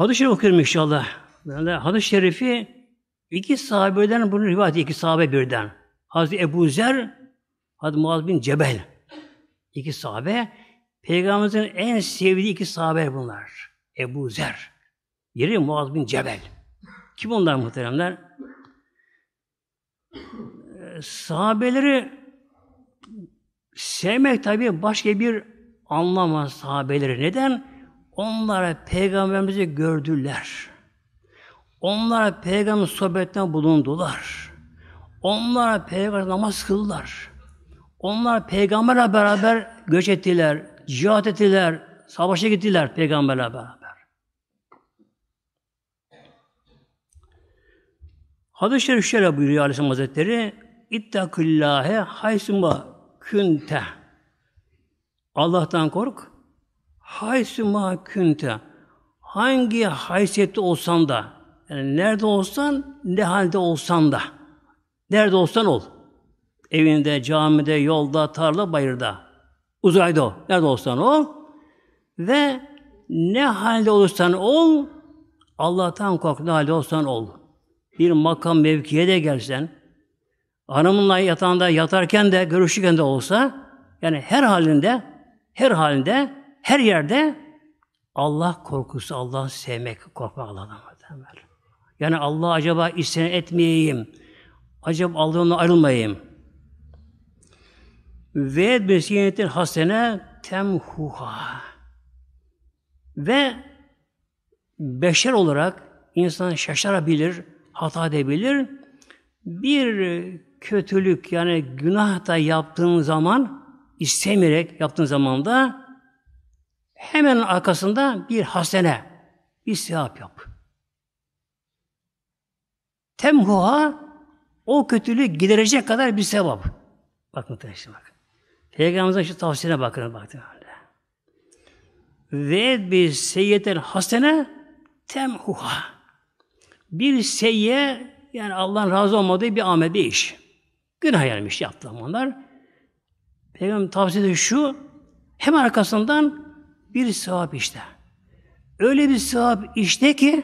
Hadis-i Şerif okuyorum inşallah. Yani Hadis-i Şerifi iki sahabeden bunu rivayet iki sahabe birden. Hazreti Ebu Zer, Hazreti Muaz bin Cebel. İki sahabe. Peygamberimizin en sevdiği iki sahabe bunlar. Ebu Zer. Yeri Muaz bin Cebel. Kim onlar muhteremler? Sahabeleri sevmek tabii başka bir anlamaz sahabeleri. Neden? Onlara peygamberimizi gördüler. Onlara peygamber sohbetten bulundular. Onlara peygamber namaz kıldılar. Onlar peygamberle beraber göç ettiler, cihat ettiler, savaşa gittiler peygamberle beraber. Hadis-i Şerif şöyle buyuruyor Aleyhisselam Hazretleri, İttakillâhe haysuma künte. Allah'tan kork, Haysu ma künte. Hangi haysiyette olsan da, yani nerede olsan, ne halde olsan da, nerede olsan ol. Evinde, camide, yolda, tarla, bayırda. Uzayda Nerede olsan ol. Ve ne halde olursan ol, Allah'tan kork ne halde olsan ol. Bir makam mevkiye de gelsen, hanımınla yatağında yatarken de, görüşürken de olsa, yani her halinde, her halinde her yerde Allah korkusu, Allah sevmek, korkmak Allah'tan. Yani Allah acaba isyan etmeyeyim, acaba Allah'ımla ayrılmayayım. Ve besiyenetin hasene temhuha. Ve beşer olarak insan şaşırabilir, hata edebilir. Bir kötülük yani günah da yaptığın zaman istemeyerek yaptığın zaman da Hemen arkasında bir hasene, bir sevap yap. Temhuha o kötülüğü giderecek kadar bir sevap. Bakın işte bak. Peygamberimizin şu tavsiyene bakın baktığın halde. Ve bir seyyetel hasene temhuha. Bir seyye yani Allah'ın razı olmadığı bir amede iş. Günah yermiş yaptılar onlar. Peygamberimizin tavsiyesi şu, hemen arkasından bir sevap işte. Öyle bir sevap işte ki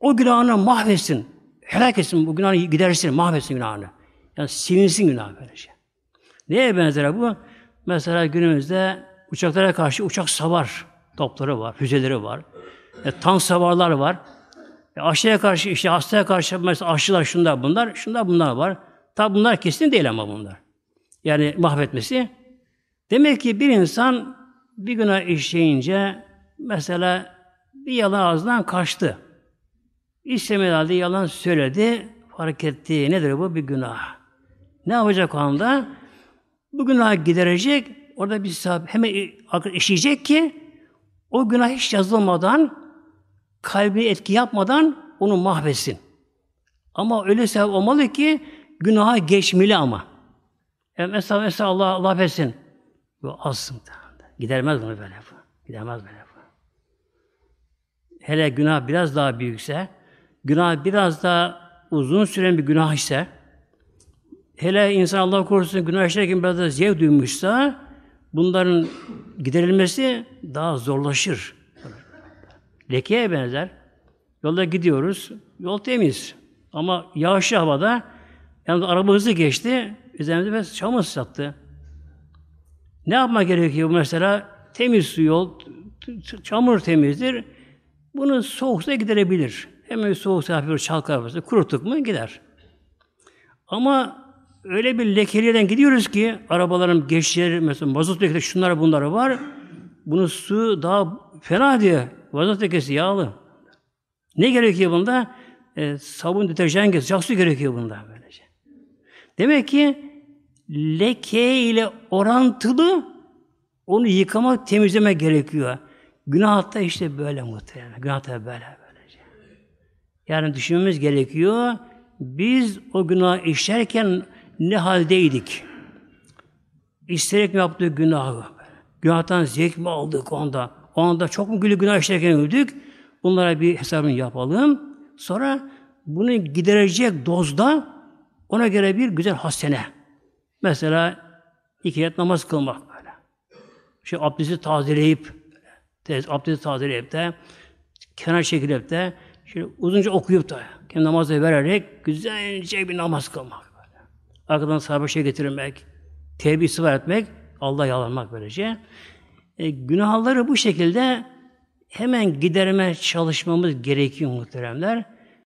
o günahını mahvetsin. Helak etsin bu günahını gidersin, mahvetsin günahını. Yani silinsin günah şey. Neye benzer bu? Mesela günümüzde uçaklara karşı uçak savar topları var, füzeleri var. E, tank savarlar var. E, aşıya karşı, işte hastaya karşı mesela aşılar şunlar bunlar, şunlar bunlar var. Tabi bunlar kesin değil ama bunlar. Yani mahvetmesi. Demek ki bir insan bir günah işleyince mesela bir yalan ağzından kaçtı. İstemedi halde yalan söyledi, fark etti. Nedir bu? Bir günah. Ne yapacak o anda? Bu günah giderecek, orada bir sahibi hemen işleyecek ki o günah hiç yazılmadan, kalbine etki yapmadan onu mahvetsin. Ama öyle sebep olmalı ki günaha geçmeli ama. Yani mesela, mesela Allah, Allah affetsin. Bu aslında. Gidermez bunu böyle bu. Gidermez böyle bu. Hele günah biraz daha büyükse, günah biraz daha uzun süren bir günah ise, hele insan Allah korusun günah işlerken biraz da zevk duymuşsa, bunların giderilmesi daha zorlaşır. Lekeye benzer. Yolda gidiyoruz, yol temiz. Ama yağışlı havada, yani araba hızlı geçti, üzerimize biraz çamur sattı. Ne yapma gerekiyor mesela? Temiz su yol, çamur temizdir. Bunu soğuk suya giderebilir. Hemen soğuk suya hafif çalkar, kuruttuk mu gider. Ama öyle bir lekeliyeden gidiyoruz ki arabaların geçişleri mesela mazot lekesi şunlar bunları var. Bunun su daha fena diye Mazot lekesi yağlı. Ne gerekiyor bunda? E, sabun, deterjan, sıcak su gerekiyor bunda böylece. Demek ki leke ile orantılı onu yıkamak, temizleme gerekiyor. Günah da işte böyle muhtemelen. Günah da böyle böylece. Yani düşünmemiz gerekiyor. Biz o günah işlerken ne haldeydik? İsterek mi yaptık günahı? Günahtan zevk mi aldık onda? O anda çok mu gülü günah işlerken öldük? Bunlara bir hesabını yapalım. Sonra bunu giderecek dozda ona göre bir güzel hasene Mesela iki yet namaz kılmak böyle. Şey abdesti tazeleyip, tez, abdesti tazeleyip de, kenar çekilip de, şimdi şey, uzunca okuyup da, kendi namazı vererek güzelce bir namaz kılmak böyle. Arkadan sahabe şey getirmek, tevbi istiğfar etmek, Allah yalanmak böylece. E, günahları bu şekilde hemen giderme çalışmamız gerekiyor muhteremler.